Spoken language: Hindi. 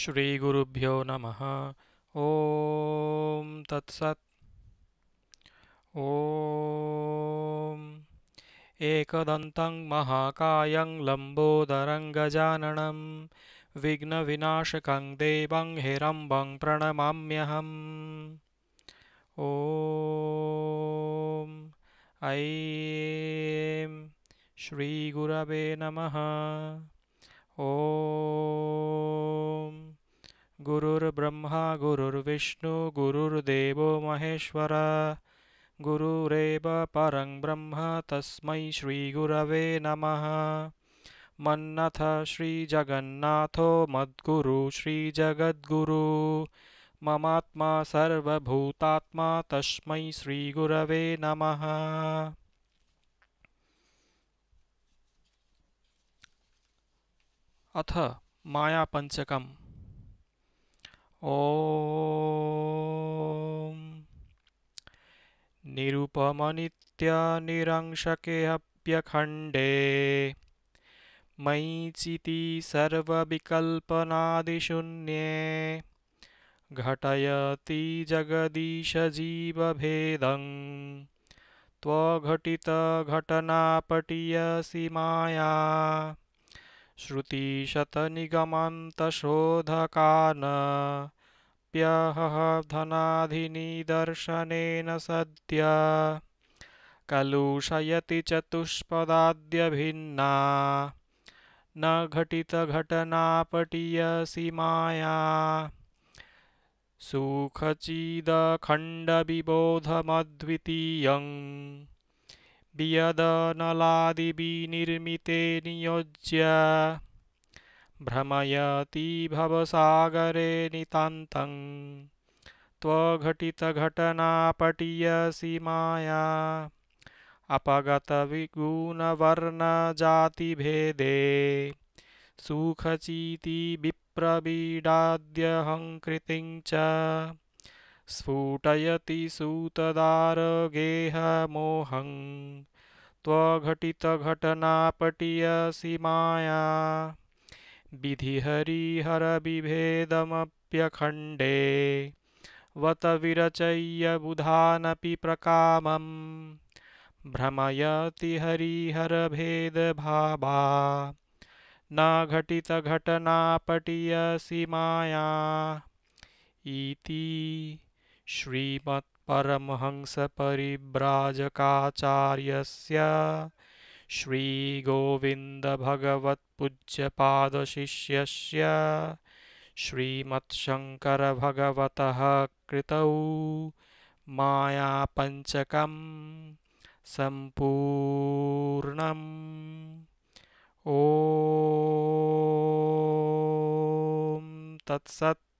श्रीगुरुभ्यो नम ओ तत्सत् ॐ एकदन्तं महाकायं लम्बोदरं गजाननं विघ्नविनाशकं देवं हिरम्बं प्रणमाम्यहम् ॐ ऐं श्रीगुरवे नमः ॐ गुरुर्ब्रह्मा गुरुर्विष्णु गुरुर्देवो महेश्वर गुरुरेव परं ब्रह्म तस्मै श्रीगुरवे नमः मन्नथ श्रीजगन्नाथो मद्गुरु श्रीजगद्गुरु ममात्मा सर्वभूतात्मा तस्मै श्रीगुरवे नमः अथ मायापञ्चकम् ॐ निरुपमनित्यनिरंशकेऽप्यखण्डे मैचिती मैचिति सर्वविकल्पनादिशून्ये घटयति जगदीश जीवभेदं माया श्रुतिशतनिगमन्तशोधकानप्यहः धनाधिनिदर्शनेन सद्य कलुषयति चतुष्पदाद्यभिन्ना न घटितघटनापटीयसि माया सुखचिदखण्डविबोधमद्वितीयम् वियदनलादिविनिर्मिते नियोज्य भ्रमयति भवसागरे नितान्तं त्वघटितघटनापटीयसि माया अपगतविगुणवर्णजातिभेदे सुखचीति विप्रबीडाद्यहङ्कृतिं च स्फुटयति सूतदारगेहमोहं त्वघटितघटनापटीयसि माया विधिहरिहरविभेदमप्यखण्डे वत विरचय्य बुधानपि प्रकामं भ्रमयति हरिहरभेदभावा न घटितघटनापटीयसि माया इति श्रीमत्परमहंसपरिव्राजकाचार्यस्य श्रीगोविन्दभगवत्पूज्यपादशिष्यस्य श्रीमत्शङ्करभगवतः कृतौ मायापञ्चकं सम्पूर्णम् ॐ तत्सत्